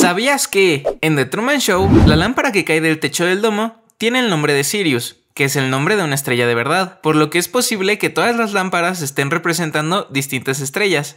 ¿Sabías que en The Truman Show la lámpara que cae del techo del domo tiene el nombre de Sirius? que es el nombre de una estrella de verdad, por lo que es posible que todas las lámparas estén representando distintas estrellas.